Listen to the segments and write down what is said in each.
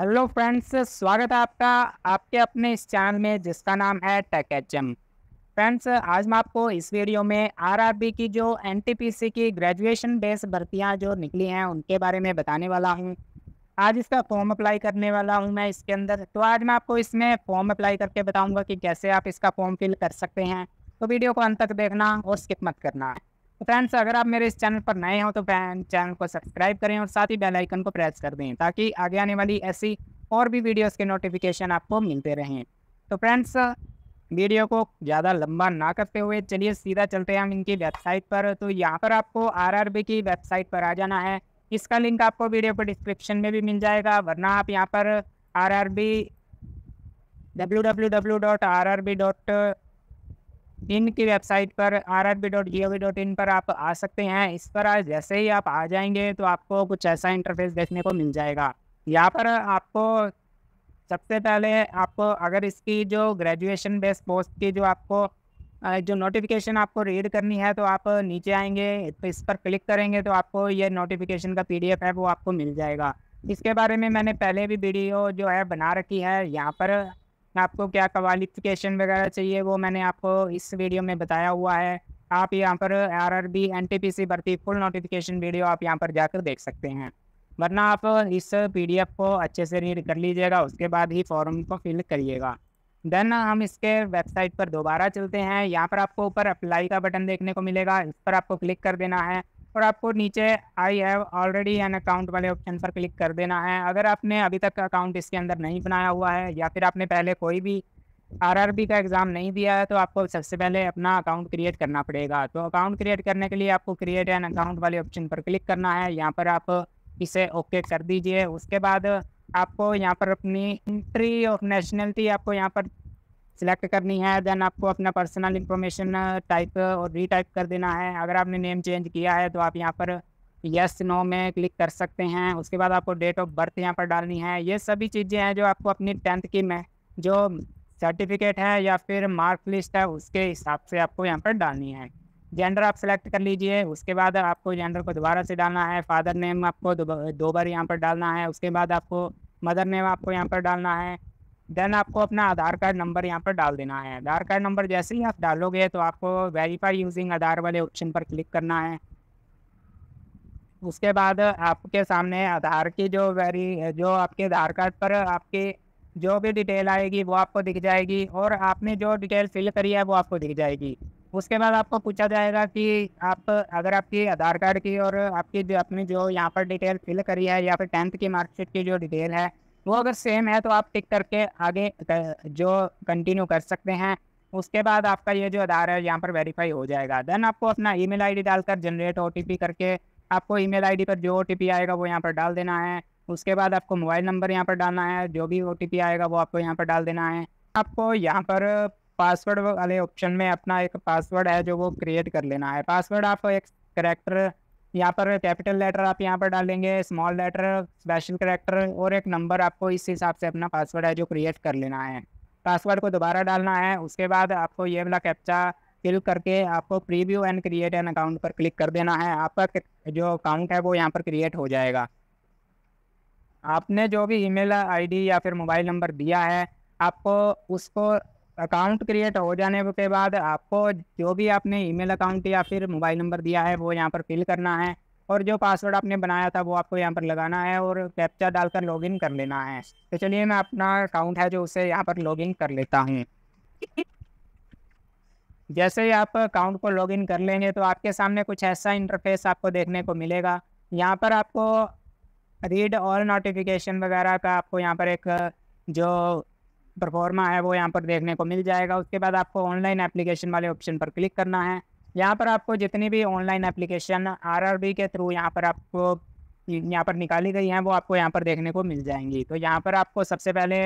hello friends स्वागत है आपका आपके अपने इस चैनल में जिसका नाम है टेक एच एम फ्रेंड्स आज मैं आपको इस वीडियो में आरआरबी की जो एनटीपीसी की ग्रेजुएशन बेस भर्तियां जो निकली हैं उनके बारे में बताने वाला हूं आज इसका फॉर्म अप्लाई करने वाला हूं मैं इसके अंदर तो आज मैं आपको इसमें फॉर्म अप्लाई करके बताऊँगा कि कैसे आप इसका फॉर्म फिल कर सकते हैं तो वीडियो को अंत तक देखना और स्किप मत करना है तो फ्रेंड्स अगर आप मेरे इस चैनल पर नए हो तो फ्रेंड चैनल को सब्सक्राइब करें और साथ ही बेल आइकन को प्रेस कर दें ताकि आगे आने वाली ऐसी और भी वीडियोस के नोटिफिकेशन आपको मिलते रहें तो फ्रेंड्स वीडियो को ज़्यादा लंबा ना करते हुए चलिए सीधा चलते हैं हम इनकी वेबसाइट पर तो यहाँ पर आपको आर की वेबसाइट पर आ जाना है इसका लिंक आपको वीडियो को डिस्क्रिप्शन में भी मिल जाएगा वरना आप यहाँ पर R R B W W W dot R R B dot इनकी वेबसाइट पर R R B dot G O V dot in पर आप आ सकते हैं इस पर जैसे ही आप आ जाएंगे तो आपको कुछ ऐसा इंटरफेस देखने को मिल जाएगा यहाँ पर आपको सबसे पहले आपको अगर इसकी जो ग्रेजुएशन बेस्ड पोस्ट की जो आपको जो नोटिफिकेशन आपको रीड करनी है तो आप नीचे आएंगे तो इस पर क्लिक करेंगे तो आपको ये नोटिफिकेशन का पीडीएफ है वो आपको मिल जाएगा इसके बारे में मैंने पहले भी वीडियो जो है बना रखी है यहाँ पर आपको क्या क्वालिफिकेशन वगैरह चाहिए वो मैंने आपको इस वीडियो में बताया हुआ है आप यहाँ पर R R B N T P C भर्ती फुल नोटिफिकेशन वीडियो आप यहाँ पर जाकर देख सकते हैं वरना आप इस पी डी एफ को अच्छे से रीड कर लीजिएगा उसके बाद ही फॉर्म को फिल करिएगा देन हम इसके वेबसाइट पर दोबारा चलते हैं यहाँ पर आपको ऊपर अप्लाई का बटन देखने को मिलेगा इस पर आपको क्लिक कर देना है और आपको नीचे I have already an account वाले ऑप्शन पर क्लिक कर देना है अगर आपने अभी तक अकाउंट इसके अंदर नहीं बनाया हुआ है या फिर आपने पहले कोई भी आरआरबी का एग्ज़ाम नहीं दिया है तो आपको सबसे पहले अपना अकाउंट क्रिएट करना पड़ेगा तो अकाउंट क्रिएट करने के लिए आपको क्रिएट एन अकाउंट वाले ऑप्शन पर क्लिक करना है यहाँ पर आप इसे ओके कर दीजिए उसके बाद आपको यहाँ पर अपनी एंट्री ऑफ नेशनलिटी आपको यहाँ पर सिलेक्ट करनी है देन आपको अपना पर्सनल इंफॉर्मेशन टाइप और रीटाइप कर देना है अगर आपने नेम चेंज किया है तो आप यहाँ पर यस नो में क्लिक कर सकते हैं उसके बाद आपको डेट ऑफ बर्थ यहाँ पर डालनी है ये सभी चीज़ें हैं जो आपको अपनी टेंथ की में जो सर्टिफिकेट है या फिर मार्क लिस्ट है उसके हिसाब से आपको यहाँ पर डालनी है जेंडर आप सेलेक्ट कर लीजिए उसके बाद आपको जेंडर को दोबारा से डालना है फादर नेम आपको दो बार यहाँ पर डालना है उसके बाद आपको मदर नेम आपको यहाँ पर डालना है देन आपको अपना आधार कार्ड नंबर यहाँ पर डाल देना है आधार कार्ड नंबर जैसे ही आप डालोगे तो आपको वेरीफाई यूजिंग आधार वाले ऑप्शन पर क्लिक करना है उसके बाद आपके सामने आधार की जो वेरी जो आपके आधार कार्ड पर आपके जो भी डिटेल आएगी वो आपको दिख जाएगी और आपने जो डिटेल फिल करी है वो आपको दिख जाएगी उसके बाद आपको पूछा जाएगा कि आप अगर आपकी आधार कार्ड की और आपकी जो अपनी जो यहाँ पर डिटेल फिल करी है या फिर टेंथ की मार्कशीट की जो डिटेल है वो अगर सेम है तो आप टिक करके आगे जो कंटिन्यू कर सकते हैं उसके बाद आपका ये जो आधार है यहाँ पर वेरीफाई हो जाएगा देन आपको अपना ई मेल डालकर जनरेट ओ करके आपको ई मेल पर जो ओ आएगा वो यहाँ पर डाल देना है उसके बाद आपको मोबाइल नंबर यहाँ पर डालना है जो भी ओ आएगा वो आपको यहाँ पर डाल देना है आपको यहाँ पर पासवर्ड वाले ऑप्शन में अपना एक पासवर्ड है जो वो क्रिएट कर लेना है पासवर्ड आप एक करेक्टर यहाँ पर कैपिटल लेटर आप यहाँ पर डालेंगे स्मॉल लेटर स्पेशल करेक्टर और एक नंबर आपको इस हिसाब से अपना पासवर्ड है जो क्रिएट कर लेना है पासवर्ड को दोबारा डालना है उसके बाद आपको ये वाला कैप्चा फिल करके आपको preview and create an account पर क्लिक कर देना है आपका जो अकाउंट है वो यहाँ पर क्रिएट हो जाएगा आपने जो भी ईमेल आईडी या फिर मोबाइल नंबर दिया है आपको उसको अकाउंट क्रिएट हो जाने के बाद आपको जो भी आपने ईमेल अकाउंट या फिर मोबाइल नंबर दिया है वो यहाँ पर फिल करना है और जो पासवर्ड आपने बनाया था वो आपको यहाँ पर लगाना है और कैप्चा डालकर लॉगिन कर लेना है तो चलिए मैं अपना अकाउंट है जो उसे यहाँ पर लॉगिन कर लेता हूँ जैसे ही आप अकाउंट को लॉगिन कर लेंगे तो आपके सामने कुछ ऐसा इंटरफेस आपको देखने को मिलेगा यहाँ पर आपको रीड और नोटिफिकेशन वगैरह का आपको यहाँ पर एक जो परफॉर्मा है वो यहाँ पर देखने को मिल जाएगा उसके बाद आपको ऑनलाइन एप्लीकेशन वाले ऑप्शन पर क्लिक करना है यहाँ पर आपको जितनी भी ऑनलाइन एप्लीकेशन आर के थ्रू यहाँ पर आपको यहाँ पर निकाली गई हैं वो आपको यहाँ पर देखने को मिल जाएंगी तो यहाँ पर आपको सबसे पहले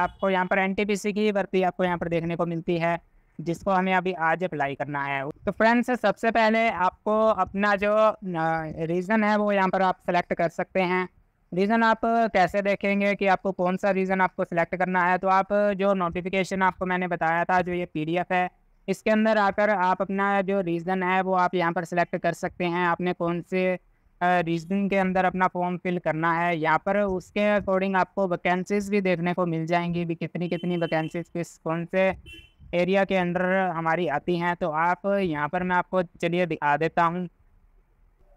आपको यहाँ पर एन की भर्ती आपको यहाँ पर देखने को मिलती है जिसको हमें अभी आज अप्लाई करना है तो फ्रेंड्स सबसे पहले आपको अपना जो रीज़न है वो यहाँ पर आप सेलेक्ट कर सकते हैं रीज़न आप कैसे देखेंगे कि आपको कौन सा रीज़न आपको सिलेक्ट करना है तो आप जो नोटिफिकेशन आपको मैंने बताया था जो ये पी है इसके अंदर आकर आप अपना जो रीज़न है वो आप यहाँ पर सिलेक्ट कर सकते हैं आपने कौन से रीजन के अंदर अपना फॉर्म फिल करना है यहाँ पर उसके अकॉर्डिंग आपको वैकेंसीज भी देखने को मिल जाएंगी भी कितनी कितनी वैकेंसीज किस कौन से एरिया के अंदर हमारी आती हैं तो आप यहाँ पर मैं आपको चलिए दिखा देता हूँ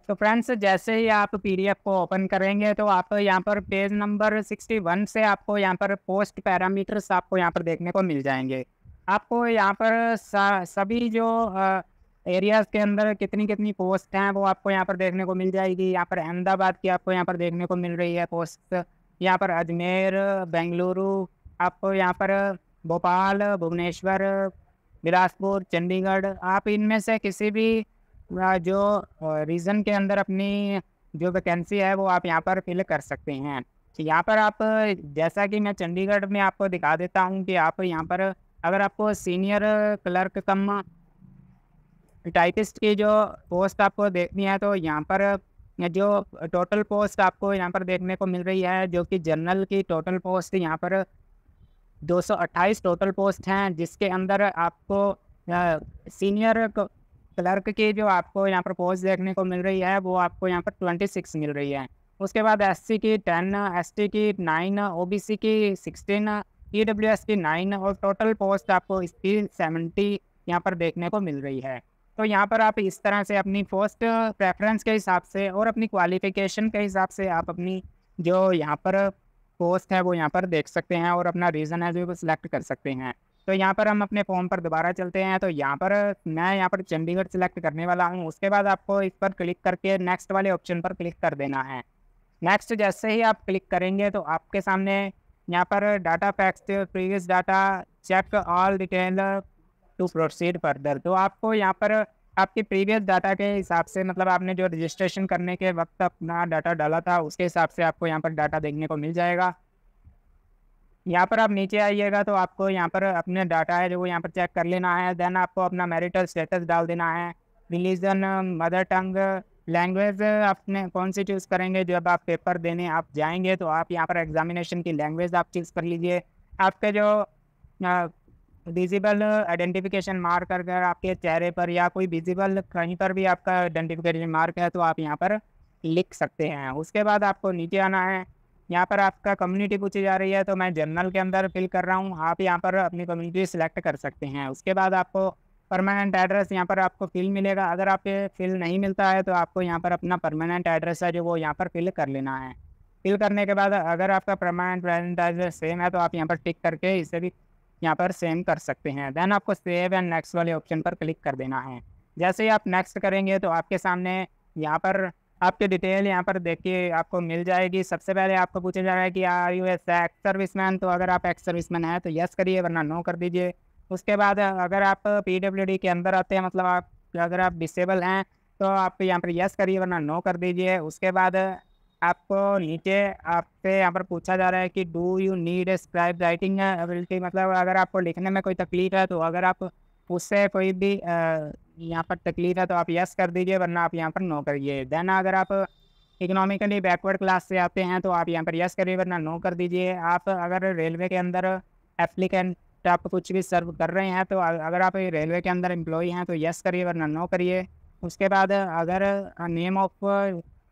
तो फ्रेंड्स जैसे ही आप पीडीएफ को ओपन करेंगे तो आप यहाँ पर पेज नंबर 61 से आपको यहाँ पर पोस्ट पैरामीटर्स आपको यहाँ पर देखने को मिल जाएंगे आपको यहाँ पर सभी जो एरियाज के अंदर कितनी कितनी पोस्ट हैं वो आपको यहाँ पर देखने को मिल जाएगी यहाँ पर अहमदाबाद की आपको यहाँ पर देखने को मिल रही है पोस्ट यहाँ पर अजमेर बेंगलुरु आपको यहाँ पर भोपाल भुवनेश्वर बिलासपुर चंडीगढ़ आप इनमें से किसी भी जो रीजन के अंदर अपनी जो वैकेंसी है वो आप यहाँ पर फिल कर सकते हैं तो यहाँ पर आप जैसा कि मैं चंडीगढ़ में आपको दिखा देता हूँ कि आप यहाँ पर अगर आपको सीनियर क्लर्क कम टाइपिस्ट की जो पोस्ट आपको देखनी है तो यहाँ पर जो टोटल पोस्ट आपको यहाँ पर देखने को मिल रही है जो कि जनरल की टोटल पोस्ट यहाँ पर 228 टोटल पोस्ट हैं जिसके अंदर आपको सीनियर क्लर्क की जो आपको यहाँ पर पोस्ट देखने को मिल रही है वो आपको यहाँ पर ट्वेंटी सिक्स मिल रही है उसके बाद एस की टेन एस की नाइन ओ की सिक्सटीन ई डब्ल्यू एस की नाइन और टोटल पोस्ट आपको इसकी सेवेंटी यहाँ पर देखने को मिल रही है तो यहाँ पर आप इस तरह से अपनी पोस्ट प्रेफरेंस के हिसाब से और अपनी क्वालिफिकेशन के हिसाब से आप अपनी जो यहाँ पर पोस्ट है वो यहाँ पर देख सकते हैं और अपना रीज़न है जो सिलेक्ट कर सकते हैं तो यहाँ पर हम अपने फॉर्म पर दोबारा चलते हैं तो यहाँ पर मैं यहाँ पर चंडीगढ़ सेलेक्ट करने वाला हूँ उसके बाद आपको इस पर क्लिक करके नेक्स्ट वाले ऑप्शन पर क्लिक कर देना है नेक्स्ट जैसे ही आप क्लिक करेंगे तो आपके सामने यहाँ पर data packs previous data check all detail to proceed further तो आपको यहाँ पर आपके प्रीवियस डाटा के हिसाब से मतलब आपने जो रजिस्ट्रेशन करने के वक्त अपना डाटा डाला था उसके हिसाब से आपको यहाँ पर डाटा देखने को मिल जाएगा यहाँ पर आप नीचे आइएगा तो आपको यहाँ पर अपने डाटा है जो यहाँ पर चेक कर लेना है देन आपको अपना मैरिटल स्टेटस डाल देना है रिलीजन मदर टंग लैंग्वेज आपने कौन सी चूज़ करेंगे जब आप पेपर देने आप जाएंगे तो आप यहाँ पर एग्जामिनेशन की लैंग्वेज आप चूज़ कर लीजिए आपके जो विजिबल आइडेंटिफिकेशन मार्क अगर आपके चेहरे पर या कोई विजिबल कहीं पर भी आपका आइडेंटिफिकेशन मार्क है तो आप यहाँ पर लिख सकते हैं उसके बाद आपको नीचे आना है यहाँ पर आपका कम्युनिटी पूछी जा रही है तो मैं जर्नल के अंदर फिल कर रहा हूँ आप यहाँ पर अपनी कम्युनिटी सेलेक्ट कर सकते हैं उसके बाद आपको परमानेंट एड्रेस यहाँ पर आपको फिल मिलेगा अगर आप फिल नहीं मिलता है तो आपको यहाँ पर अपना परमानेंट एड्रेस है जो वो यहाँ पर फिल कर लेना है फिल करने के बाद अगर आपका परमानेंट प्रेजेंट एड्रेस सेम है तो आप यहाँ पर टिक करके इसे भी यहाँ पर सेम कर सकते हैं देन आपको सेव एंड नेक्स्ट वाले ऑप्शन पर क्लिक कर देना है जैसे ही आप नेक्स्ट करेंगे तो आपके सामने यहाँ पर आपके डिटेल यहाँ पर देखिए आपको मिल जाएगी सबसे पहले आपको पूछा जा रहा है कि are you S ex serviceman तो अगर आप एक्स सर्विस मैन हैं तो यस करिए वरना नो कर दीजिए उसके बाद अगर आप पी डब्ल्यू डी के अंदर आते हैं मतलब आप अगर आप डिसेबल हैं तो आप यहाँ पर यस करिए वरना नो कर दीजिए उसके बाद आपको नीचे आपसे यहाँ पर पूछा जा रहा है कि do you need a scribe writing ability मतलब अगर आपको लिखने में कोई तकलीफ है तो अगर आप उससे कोई भी यहाँ पर तकलीफ है तो आप यस कर दीजिए वरना आप यहाँ पर नो करिए देन अगर आप इकोनॉमिकली बैकवर्ड क्लास से आते हैं तो आप यहाँ पर यस करिए वरना नो कर दीजिए आप अगर रेलवे के अंदर एप्लीकेंट आप कुछ भी सर्व कर रहे हैं तो अगर आप रेलवे के अंदर एम्प्लॉई हैं तो यस करिए वरना नो करिए उसके बाद अगर नेम ऑफ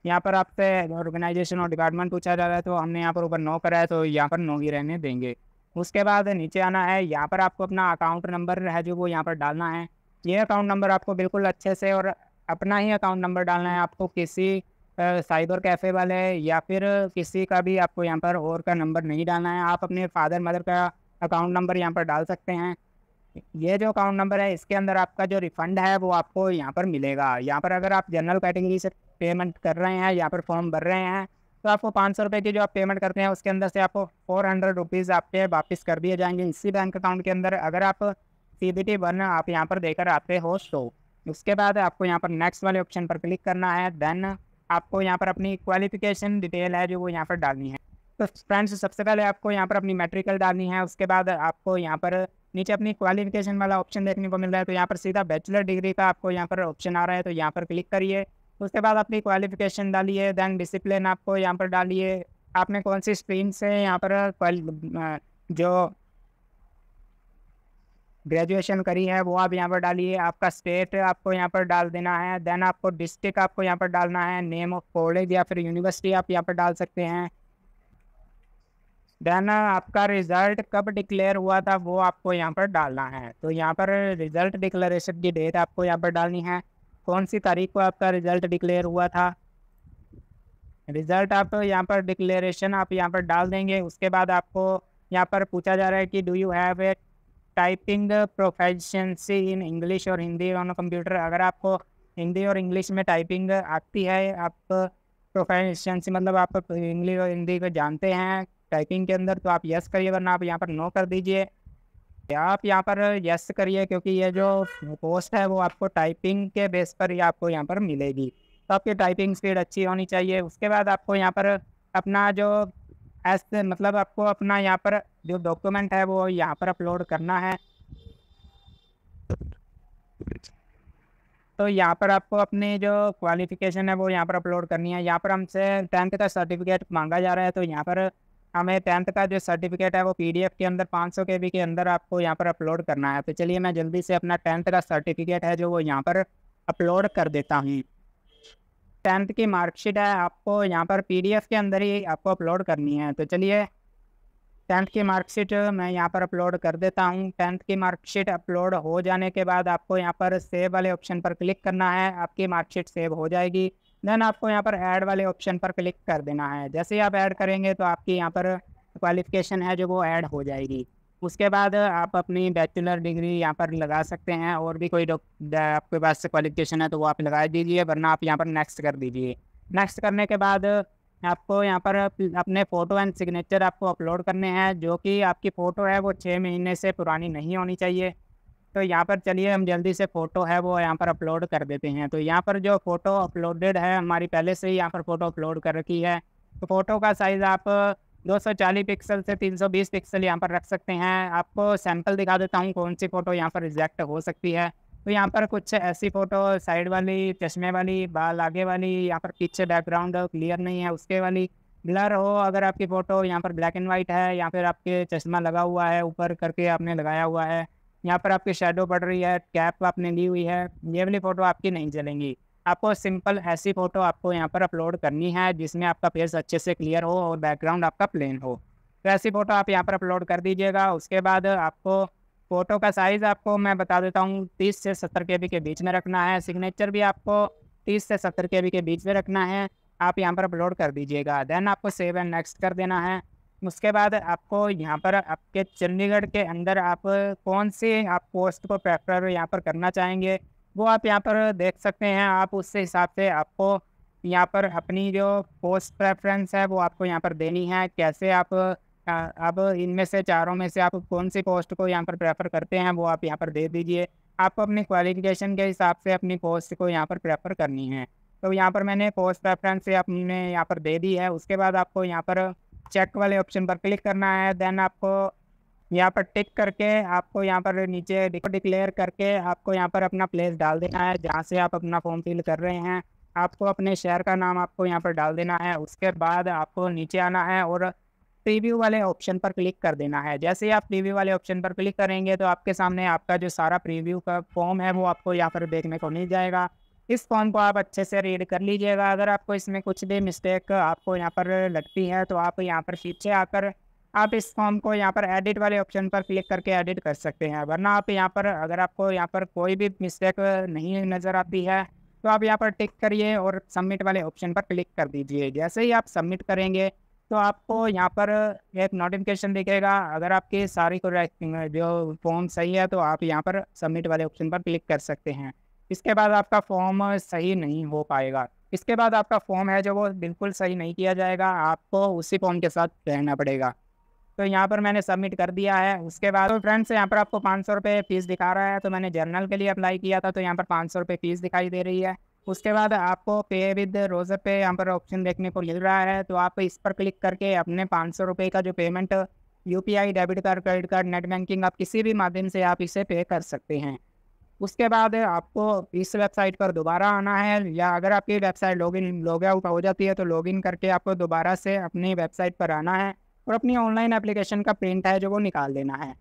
यहाँ पर आपसे ऑर्गेनाइजेशन और डिपार्टमेंट पूछा जा रहा है तो हमने यहाँ पर ऊपर नो करा है तो यहाँ पर नो ही रहने देंगे उसके बाद नीचे आना है यहाँ पर आपको अपना अकाउंट नंबर है जो वो यहाँ पर डालना है ये अकाउंट नंबर आपको बिल्कुल अच्छे से और अपना ही अकाउंट नंबर डालना है आपको किसी साइबर कैफ़े वाले या फिर किसी का भी आपको यहाँ पर और का नंबर नहीं डालना है आप अपने फादर मदर का अकाउंट नंबर यहाँ पर डाल सकते हैं ये जो अकाउंट नंबर है इसके अंदर आपका जो रिफ़ंड है वो आपको यहाँ पर मिलेगा यहाँ पर अगर आप जनरल कैटेगरी से पेमेंट कर रहे हैं यहाँ पर फॉर्म भर रहे हैं तो आपको पाँच सौ रुपये की जो आप पेमेंट करते हैं उसके अंदर से आपको फोर हंड्रेड रुपीज़ आपके वापस कर दिए जाएंगे इसी बैंक अकाउंट के अंदर अगर आप सी बी टी वन आप यहाँ पर देकर आते हो शो उसके बाद आपको यहाँ पर नेक्स्ट वाले ऑप्शन पर क्लिक करना है देन आपको यहाँ पर अपनी क्वालिफिकेशन डिटेल है जो वो यहाँ पर डालनी है तो फ्रेंड्स सबसे पहले आपको यहाँ पर अपनी मेट्रिकल डालनी है उसके बाद आपको यहाँ पर नीचे अपनी क्वालिफिकेशन वाला ऑप्शन देखने को मिल रहा है तो यहाँ पर सीधा बैचलर डिग्री का आपको यहाँ पर ऑप्शन आ रहा है तो यहाँ पर क्लिक करिए उसके बाद अपनी क्वालिफिकेशन डालिए देन डिसिप्लिन आपको यहाँ पर डालिए आपने कौन सी स्ट्रीम से यहाँ पर जो ग्रेजुएशन करी है वो आप यहाँ पर डालिए आपका स्टेट आपको यहाँ पर डाल देना है देन आपको डिस्ट्रिक्ट आपको यहाँ पर डालना है नेम ऑफ कॉलेज या फिर यूनिवर्सिटी आप यहाँ पर डाल सकते हैं देन आपका रिज़ल्ट कब डिक्लेयर हुआ था वो आपको यहाँ पर डालना है तो यहाँ पर रिज़ल्ट डिक्लेरेशन की डेट आपको यहाँ पर डालनी है कौन सी तारीख को आपका रिजल्ट डिक्लेयर हुआ था रिजल्ट आप यहाँ पर डिक्लेरेशन आप यहाँ पर डाल देंगे उसके बाद आपको यहाँ पर पूछा जा रहा है कि do you have a typing proficiency in English और हिंदी ऑन कंप्यूटर अगर आपको हिंदी और इंग्लिश में टाइपिंग आती है आप प्रोफेशनसी मतलब आप इंग्लिश और हिंदी को जानते हैं टाइपिंग के अंदर तो आप यस करिए वरना आप यहाँ पर नो कर दीजिए आप यहाँ पर यस करिए क्योंकि ये जो पोस्ट है वो आपको टाइपिंग के बेस पर ही आपको यहाँ पर मिलेगी तो आपकी टाइपिंग स्पीड अच्छी होनी चाहिए उसके बाद आपको यहाँ पर अपना जो एस मतलब आपको अपना यहाँ पर जो डॉक्यूमेंट है वो यहाँ पर अपलोड करना है तो यहाँ पर आपको अपनी जो क्वालिफिकेशन है वो यहाँ पर अपलोड करनी है यहाँ पर हमसे टेंथ का सर्टिफिकेट मांगा जा रहा है तो यहाँ पर हमें टेंथ का जो सर्टिफिकेट है वो पीडीएफ के अंदर 500 सौ के अंदर आपको यहाँ पर अपलोड करना है तो चलिए मैं जल्दी से अपना टेंथ का सर्टिफिकेट है जो वो यहाँ पर अपलोड कर देता हूँ टेंथ की मार्कशीट है आपको यहाँ पर पीडीएफ के अंदर ही आपको अपलोड करनी है तो चलिए टेंथ की मार्कशीट मैं यहाँ पर अपलोड कर देता हूँ टेंथ की मार्कशीट अपलोड हो जाने के बाद आपको यहाँ पर सेव वाले ऑप्शन पर क्लिक करना है आपकी मार्कशीट सेव हो जाएगी देन आपको यहाँ पर ऐड वाले ऑप्शन पर क्लिक कर देना है जैसे ही आप ऐड करेंगे तो आपकी यहाँ पर क्वालिफिकेशन है जो वो ऐड हो जाएगी उसके बाद आप अपनी बैचलर डिग्री यहाँ पर लगा सकते हैं और भी कोई आपके पास क्वालिफिकेशन है तो वो आप लगा दीजिए वरना आप यहाँ पर नेक्स्ट कर दीजिए नेक्स्ट करने के बाद आपको यहाँ पर अपने फ़ोटो एंड सिग्नेचर आपको अपलोड करने हैं जो कि आपकी फ़ोटो है वो छः महीने से पुरानी नहीं होनी चाहिए तो यहाँ पर चलिए हम जल्दी से फ़ोटो है वो यहाँ पर अपलोड कर देते हैं तो यहाँ पर जो फ़ोटो अपलोडेड है हमारी पहले से ही यहाँ पर फ़ोटो अपलोड कर रखी है तो फ़ोटो का साइज़ आप 240 पिक्सल से 320 पिक्सल यहाँ पर रख सकते हैं आपको सैंपल दिखा देता हूँ कौन सी फ़ोटो यहाँ पर रिजेक्ट हो सकती है तो यहाँ पर कुछ ऐसी फ़ोटो साइड वाली चश्मे वाली बाल आगे वाली यहाँ पर पीछे बैकग्राउंड क्लियर नहीं है उसके वाली ब्लर हो अगर आपकी फ़ोटो यहाँ पर ब्लैक एंड वाइट है या फिर आपके चश्मा लगा हुआ है ऊपर करके आपने लगाया हुआ है यहाँ पर आपकी शेडो पड़ रही है कैप आपने ली हुई है ये वाली फ़ोटो आपकी नहीं चलेंगी आपको सिंपल ऐसी फ़ोटो आपको यहाँ पर अपलोड करनी है जिसमें आपका फेस अच्छे से क्लियर हो और बैकग्राउंड आपका प्लेन हो तो ऐसी फ़ोटो आप यहाँ पर अपलोड कर दीजिएगा उसके बाद आपको फ़ोटो का साइज़ आपको मैं बता देता हूँ तीस से सत्तर के के बीच में रखना है सिग्नेचर भी आपको तीस से सत्तर के के बीच में रखना है आप यहाँ पर अपलोड कर दीजिएगा देन आपको सेव एंड नेक्स्ट कर देना है उसके बाद आपको यहाँ पर आपके चंडीगढ़ के अंदर आप कौन से आप पोस्ट को प्रेफर यहाँ पर करना चाहेंगे वो आप यहाँ पर देख सकते हैं आप उससे हिसाब से आपको यहाँ पर अपनी जो पोस्ट प्रेफरेंस है वो आपको यहाँ पर देनी है कैसे आप अब इनमें से चारों में से आप कौन सी पोस्ट को यहाँ पर प्रेफर करते हैं वो आप यहाँ पर दे दीजिए आपको अपनी क्वालिफिकेशन के हिसाब से अपनी पोस्ट को यहाँ पर प्रेफर करनी है तो यहाँ पर मैंने पोस्ट प्रेफरेंस से अपने यहाँ पर दे दी है उसके बाद आपको यहाँ पर चेक वाले ऑप्शन पर क्लिक करना है देन आपको यहाँ पर टिक करके आपको यहाँ पर नीचे डिक्लेयर करके आपको यहाँ पर अपना प्लेस डाल देना है जहाँ से आप अपना फॉर्म फिल कर रहे हैं आपको अपने शहर का नाम आपको यहाँ पर डाल देना है उसके बाद आपको नीचे आना है और प्रीव्यू वाले ऑप्शन पर क्लिक कर देना है जैसे ही आप प्रीव्यू वाले ऑप्शन पर क्लिक करेंगे तो आपके सामने आपका जो सारा प्रीव्यू का फॉर्म है वो आपको यहाँ पर देखने को मिल जाएगा इस फॉर्म को आप अच्छे से रीड कर लीजिएगा अगर आपको इसमें कुछ भी मिस्टेक आपको यहाँ पर लगती है तो आप यहाँ पर पीछे आकर आप इस फॉर्म को यहाँ पर एडिट वाले ऑप्शन पर क्लिक करके एडिट कर सकते हैं वरना आप यहाँ पर अगर आपको यहाँ पर कोई भी मिस्टेक नहीं नज़र आती है तो आप यहाँ पर टिक करिए और सबमिट वाले ऑप्शन पर क्लिक कर दीजिए जैसे ही आप सबमिट करेंगे तो आपको यहाँ पर एक नोटिफिकेशन दिखेगा अगर आपकी सारी जो फॉर्म सही है तो आप यहाँ पर सबमिट वाले ऑप्शन पर क्लिक कर सकते हैं इसके बाद आपका फॉर्म सही नहीं हो पाएगा इसके बाद आपका फॉर्म है जो वो बिल्कुल सही नहीं किया जाएगा आपको उसी फॉर्म के साथ रहना पड़ेगा तो यहाँ पर मैंने सबमिट कर दिया है उसके बाद तो फ्रेंड्स यहाँ पर आपको पाँच सौ रुपये फ़ीस दिखा रहा है तो मैंने जर्नल के लिए अप्लाई किया था तो यहाँ पर पाँच सौ रुपये फ़ीस दिखाई दे रही है उसके बाद आपको पे विद रोज पे यहाँ पर ऑप्शन देखने को मिल रहा है तो आप इस पर क्लिक करके अपने पाँच सौ रुपये का जो payment U P I debit card credit card net banking आप किसी भी माध्यम से आप इसे पे कर सकते हैं उसके बाद आपको इस वेबसाइट पर दोबारा आना है या अगर आपकी वेबसाइट लॉगिन लॉग आउट हो जाती है तो लॉगिन करके आपको दोबारा से अपनी वेबसाइट पर आना है और अपनी ऑनलाइन एप्लीकेशन का प्रिंट है जो वो निकाल देना है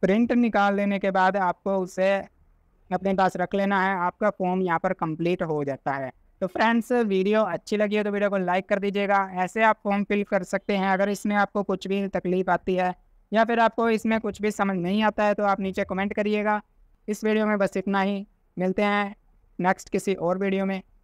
प्रिंट निकाल देने के बाद आपको उसे अपने पास रख लेना है आपका फॉर्म यहाँ पर कंप्लीट हो जाता है तो फ्रेंड्स वीडियो अच्छी लगी है तो वीडियो को लाइक कर दीजिएगा ऐसे आप फॉर्म फिल कर सकते हैं अगर इसमें आपको कुछ भी तकलीफ आती है या फिर आपको इसमें कुछ भी समझ नहीं आता है तो आप नीचे कमेंट करिएगा इस वीडियो में बस इतना ही मिलते हैं नेक्स्ट किसी और वीडियो में